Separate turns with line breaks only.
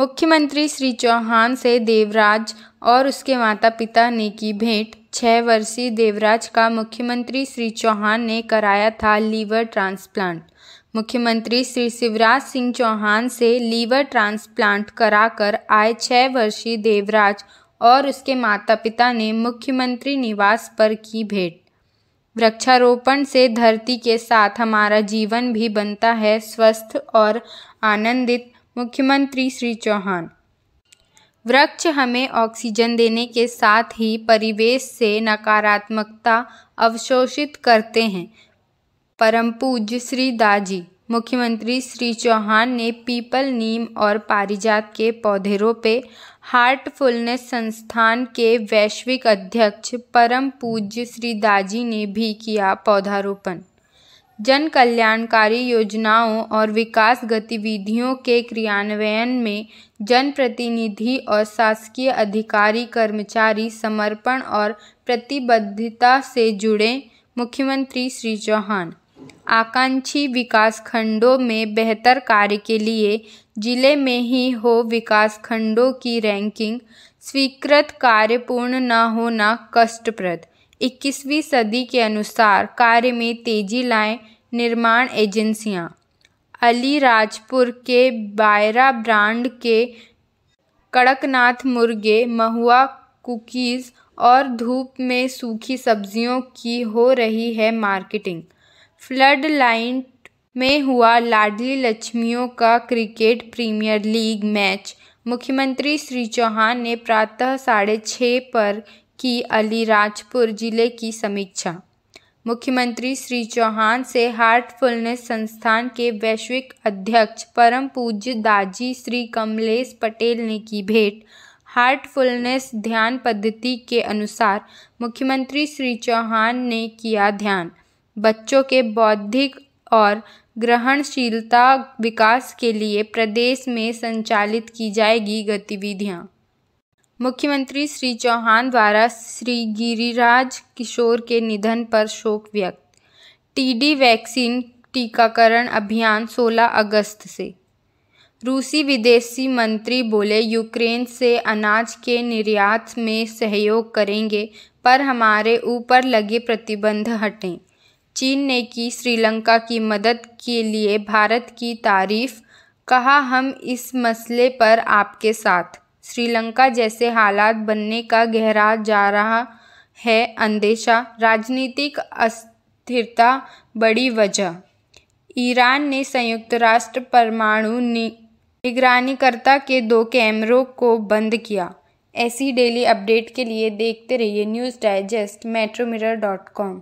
मुख्यमंत्री श्री चौहान से देवराज और उसके माता पिता ने की भेंट छः वर्षीय देवराज का मुख्यमंत्री श्री चौहान ने कराया था लीवर ट्रांसप्लांट मुख्यमंत्री श्री शिवराज सिंह चौहान से लीवर ट्रांसप्लांट कराकर आए छः वर्षीय देवराज और उसके माता पिता ने मुख्यमंत्री निवास पर की भेंट वृक्षारोपण से धरती के साथ हमारा जीवन भी बनता है स्वस्थ और आनंदित मुख्यमंत्री श्री चौहान वृक्ष हमें ऑक्सीजन देने के साथ ही परिवेश से नकारात्मकता अवशोषित करते हैं परम पूज्य श्री दाजी मुख्यमंत्री श्री चौहान ने पीपल नीम और पारिजात के पौधे रोपे हार्टफुलनेस संस्थान के वैश्विक अध्यक्ष परम पूज्य श्री दाजी ने भी किया पौधारोपण जन कल्याणकारी योजनाओं और विकास गतिविधियों के क्रियान्वयन में जनप्रतिनिधि और शासकीय अधिकारी कर्मचारी समर्पण और प्रतिबद्धता से जुड़े मुख्यमंत्री श्री चौहान आकांक्षी विकास खंडों में बेहतर कार्य के लिए जिले में ही हो विकास खंडों की रैंकिंग स्वीकृत कार्य पूर्ण न होना कष्टप्रद इक्कीसवीं सदी के अनुसार कार्य में तेजी लाएं निर्माण एजेंसियां अलीराजपुर के बायरा ब्रांड के कड़कनाथ मुर्गे महुआ कुकीज़ और धूप में सूखी सब्जियों की हो रही है मार्केटिंग फ्लड लाइन में हुआ लाडली लक्ष्मियों का क्रिकेट प्रीमियर लीग मैच मुख्यमंत्री श्री चौहान ने प्रातः साढ़े छः पर की अलीराजपुर जिले की समीक्षा मुख्यमंत्री श्री चौहान से हार्टफुलनेस संस्थान के वैश्विक अध्यक्ष परम पूज्य दाजी श्री कमलेश पटेल ने की भेंट हार्टफुलनेस ध्यान पद्धति के अनुसार मुख्यमंत्री श्री चौहान ने किया ध्यान बच्चों के बौद्धिक और ग्रहणशीलता विकास के लिए प्रदेश में संचालित की जाएगी गतिविधियाँ मुख्यमंत्री श्री चौहान द्वारा श्री गिरिराज किशोर के निधन पर शोक व्यक्त टीडी वैक्सीन टीकाकरण अभियान 16 अगस्त से रूसी विदेशी मंत्री बोले यूक्रेन से अनाज के निर्यात में सहयोग करेंगे पर हमारे ऊपर लगे प्रतिबंध हटें चीन ने की श्रीलंका की मदद के लिए भारत की तारीफ कहा हम इस मसले पर आपके साथ श्रीलंका जैसे हालात बनने का गहरा जा रहा है अंदेशा राजनीतिक अस्थिरता बड़ी वजह ईरान ने संयुक्त राष्ट्र परमाणु निगरानीकर्ता के दो कैमरों को बंद किया ऐसी डेली अपडेट के लिए देखते रहिए news digest metro dot com